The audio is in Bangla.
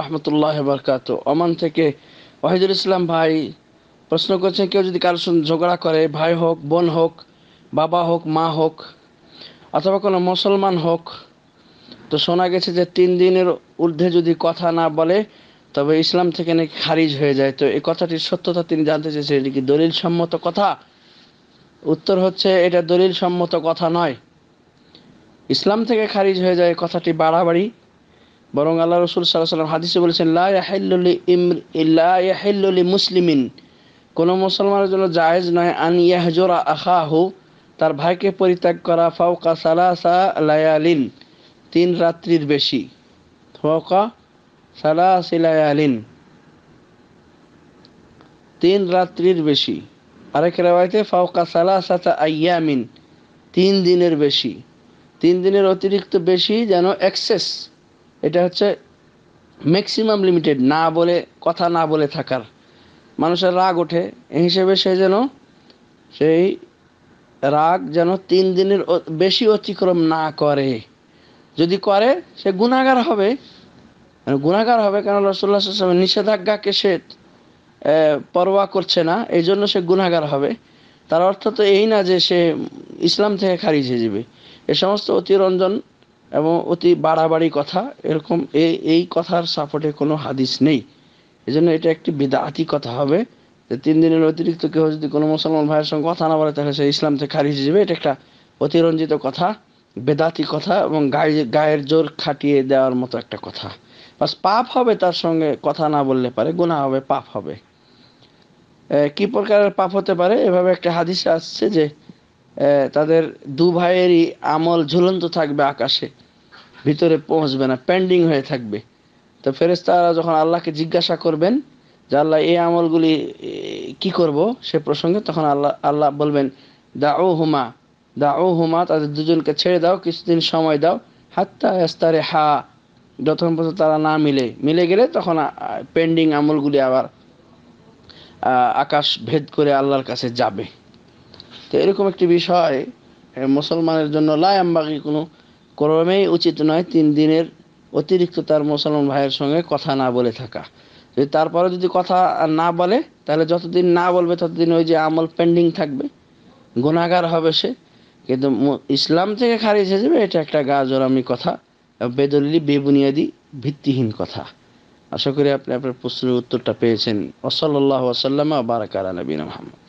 রহমতুল্লাহ বরকাত ওমান থেকে ওয়াহিদুল ইসলাম ভাই প্রশ্ন করছেন কেউ যদি কারোর সঙ্গে ঝগড়া করে ভাই হোক বোন হোক বাবা হোক মা হোক অথবা কোনো মুসলমান হোক তো শোনা গেছে যে তিন দিনের ঊর্ধ্বে যদি কথা না বলে তবে ইসলাম থেকে নাকি খারিজ হয়ে যায় তো এই কথাটির সত্যতা তিনি জানতে চেয়েছেন এটি কি দলিল সম্মত কথা উত্তর হচ্ছে এটা দলিল সম্মত কথা নয় ইসলাম থেকে খারিজ হয়ে যায় কথাটি বাড়াবাড়ি বরং আল্লাহ রসুল সাল্লাহ সাল্লাম হাদিসে বলেছেন লাহেল্লি মুসলিমিন কোনো মুসলমানের জন্য জাহেজ নয় আন ইয়াহজোরা আখাহু তার ভাইকে পরিত্যাগ করা ফাউকা সালাসা লায়ালিন তিন রাত্রির বেশি ফাউকা সালাসি লায়ালিন তিন রাত্রির বেশি আরেক রেওয়ায়তে ফাউকা তা আয়ামিন তিন দিনের বেশি তিন দিনের অতিরিক্ত বেশি যেন এক্সেস এটা হচ্ছে ম্যাক্সিমাম লিমিটেড না বলে কথা না বলে থাকার মানুষের রাগ ওঠে এই হিসেবে সে যেন সেই রাগ যেন তিন দিনের বেশি অতিক্রম না করে যদি করে সে গুণাগার হবে মানে গুণাগার হবে কেন রসুল্লাহ নিষেধাজ্ঞাকে সে পরোয়া করছে না এই জন্য সে গুণাগার হবে তার অর্থ তো এই না যে সে ইসলাম থেকে খারিজ হয়ে যাবে এ সমস্ত অতিরঞ্জন এবং অতি বাড়াবাড়ি কথা এরকম এই এই কথার সাপোর্টে কোনো হাদিস নেই এজন্য এটা একটি বেদাতি কথা হবে যে তিন দিনের অতিরিক্ত কেউ যদি কোনো মুসলমান ভাইয়ের সঙ্গে কথা না বলে তাহলে সে ইসলাম থেকে খারিজ যাবে এটা একটা অতিরঞ্জিত কথা বেদাতি কথা এবং গায়ে গায়ের জোর খাটিয়ে দেওয়ার মতো একটা কথা বাস পাপ হবে তার সঙ্গে কথা না বললে পারে গুণা হবে পাপ হবে কি প্রকারের পাপ হতে পারে এভাবে একটা হাদিসে আসছে যে তাদের দু ভাইয়েরই আমল ঝুলন্ত থাকবে আকাশে ভিতরে পৌঁছবে না পেন্ডিং হয়ে থাকবে তো ফেরেস্তারা যখন আল্লাহকে জিজ্ঞাসা করবেন যে আল্লাহ এই আমলগুলি কি করব সে প্রসঙ্গে তখন আল্লাহ আল্লাহ বলবেন দা ও হুমা দা ও হুমা তাদের দুজনকে ছেড়ে দাও কিছুদিন সময় দাও হাত্তা এস্তারে হা যতক্ষণ পর্যন্ত তারা না মিলে মিলে গেলে তখন পেন্ডিং আমলগুলি আবার আকাশ ভেদ করে আল্লাহর কাছে যাবে তো এরকম একটি বিষয় মুসলমানের জন্য লায়াম্বাগি কোনো ক্রমেই উচিত নয় তিন দিনের অতিরিক্ত তার মুসলমান ভাইয়ের সঙ্গে কথা না বলে থাকা যদি তারপরে যদি কথা না বলে তাহলে যতদিন না বলবে ততদিন ওই যে আমল পেন্ডিং থাকবে গুণাগার হবে সে কিন্তু ইসলাম থেকে খারিজ হয়ে যাবে এটা একটা গা জোরামি কথা বেদলি বেবুনিয়াদি ভিত্তিহীন কথা আশা করি আপনি আপনার প্রশ্নের উত্তরটা পেয়েছেন ওসল্লাহ ওসাল্লামা বারাকার নবীন মোহাম্মদ